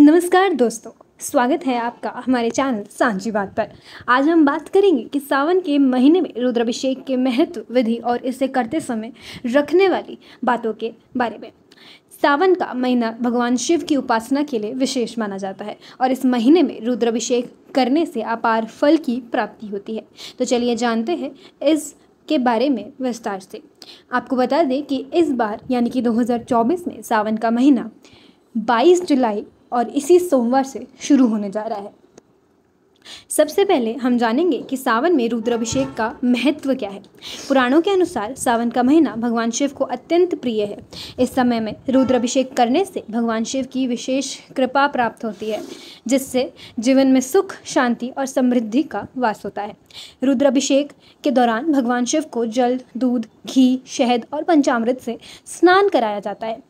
नमस्कार दोस्तों स्वागत है आपका हमारे चैनल सांची बात पर आज हम बात करेंगे कि सावन के महीने में रुद्राभिषेक के महत्व विधि और इसे करते समय रखने वाली बातों के बारे में सावन का महीना भगवान शिव की उपासना के लिए विशेष माना जाता है और इस महीने में रुद्राभिषेक करने से अपार फल की प्राप्ति होती है तो चलिए जानते हैं इस के बारे में विस्तार से आपको बता दें कि इस बार यानी कि 2024 में सावन का महीना 22 जुलाई और इसी सोमवार से शुरू होने जा रहा है सबसे पहले हम जानेंगे कि सावन में रुद्राभिषेक का महत्व क्या है पुराणों के अनुसार सावन का महीना भगवान शिव को अत्यंत प्रिय है इस समय में रुद्राभिषेक करने से भगवान शिव की विशेष कृपा प्राप्त होती है जिससे जीवन में सुख शांति और समृद्धि का वास होता है रुद्राभिषेक के दौरान भगवान शिव को जल दूध घी शहद और पंचामृत से स्नान कराया जाता है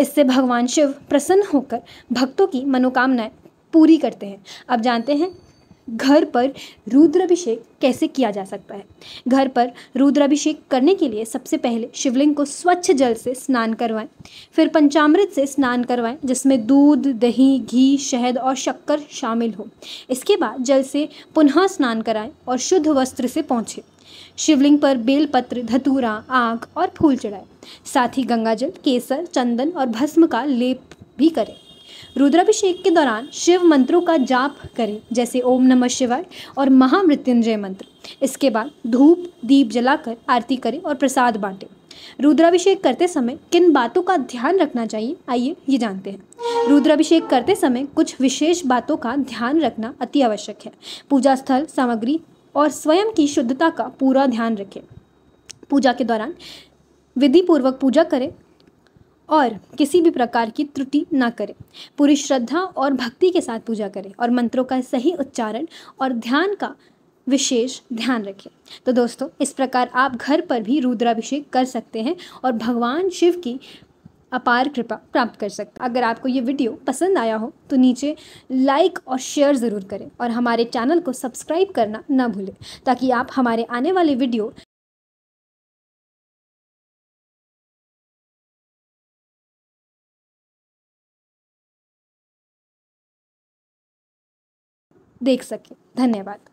इससे भगवान शिव प्रसन्न होकर भक्तों की मनोकामनाएं पूरी करते हैं अब जानते हैं घर पर रुद्राभिषेक कैसे किया जा सकता है घर पर रुद्राभिषेक करने के लिए सबसे पहले शिवलिंग को स्वच्छ जल से स्नान करवाएं फिर पंचामृत से स्नान करवाएं जिसमें दूध दही घी शहद और शक्कर शामिल हो इसके बाद जल से पुनः स्नान कराएं और शुद्ध वस्त्र से पहुँचें शिवलिंग पर बेलपत्र धतूरा आंख और फूल चढ़ाए साथ ही गंगाजल केसर चंदन और भस्म का लेप भी करें रुद्राभिषेक के दौरान शिव मंत्रों का जाप करें जैसे ओम नमः शिवाय और महामृत्युंजय मंत्र इसके बाद धूप दीप जलाकर आरती करें और प्रसाद बांटें रुद्राभिषेक करते समय किन बातों का ध्यान रखना चाहिए आइए ये जानते हैं रुद्राभिषेक करते समय कुछ विशेष बातों का ध्यान रखना अति आवश्यक है पूजा स्थल सामग्री और स्वयं की शुद्धता का पूरा ध्यान रखें पूजा के दौरान विधिपूर्वक पूजा करें और किसी भी प्रकार की त्रुटि ना करें पूरी श्रद्धा और भक्ति के साथ पूजा करें और मंत्रों का सही उच्चारण और ध्यान का विशेष ध्यान रखें तो दोस्तों इस प्रकार आप घर पर भी रुद्राभिषेक कर सकते हैं और भगवान शिव की अपार कृपा प्राप्त कर सकते अगर आपको ये वीडियो पसंद आया हो तो नीचे लाइक और शेयर ज़रूर करें और हमारे चैनल को सब्सक्राइब करना ना भूलें ताकि आप हमारे आने वाले वीडियो देख सकें धन्यवाद